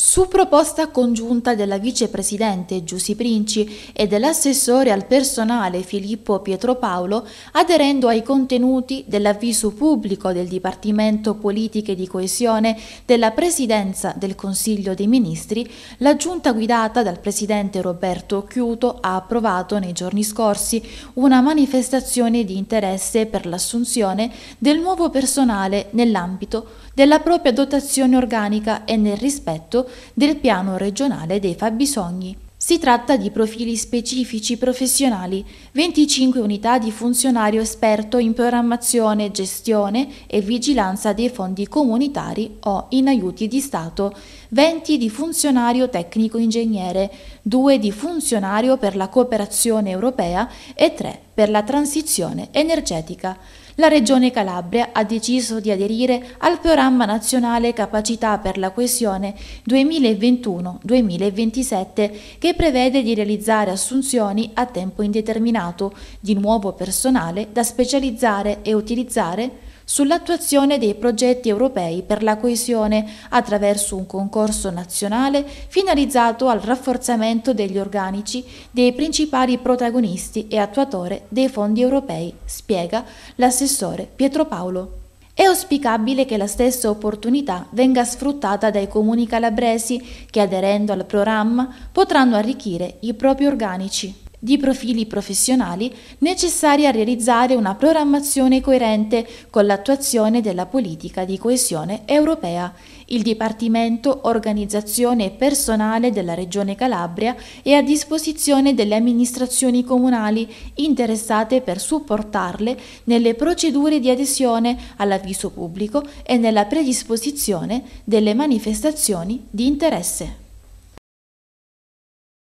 Su proposta congiunta della vicepresidente Giussi Princi e dell'assessore al personale Filippo Pietropaolo, aderendo ai contenuti dell'avviso pubblico del Dipartimento Politiche di Coesione della Presidenza del Consiglio dei Ministri, la giunta guidata dal presidente Roberto Chiuto ha approvato nei giorni scorsi una manifestazione di interesse per l'assunzione del nuovo personale nell'ambito della propria dotazione organica e nel rispetto del piano regionale dei fabbisogni. Si tratta di profili specifici professionali, 25 unità di funzionario esperto in programmazione, gestione e vigilanza dei fondi comunitari o in aiuti di Stato, 20 di funzionario tecnico-ingegnere, 2 di funzionario per la cooperazione europea e 3 per la transizione energetica. La Regione Calabria ha deciso di aderire al programma nazionale Capacità per la coesione 2021-2027 che prevede di realizzare assunzioni a tempo indeterminato di nuovo personale da specializzare e utilizzare sull'attuazione dei progetti europei per la coesione attraverso un concorso nazionale finalizzato al rafforzamento degli organici dei principali protagonisti e attuatore dei fondi europei, spiega l'assessore Pietro Paolo. È auspicabile che la stessa opportunità venga sfruttata dai comuni calabresi che aderendo al programma potranno arricchire i propri organici di profili professionali necessari a realizzare una programmazione coerente con l'attuazione della politica di coesione europea. Il Dipartimento Organizzazione e Personale della Regione Calabria è a disposizione delle amministrazioni comunali interessate per supportarle nelle procedure di adesione all'avviso pubblico e nella predisposizione delle manifestazioni di interesse.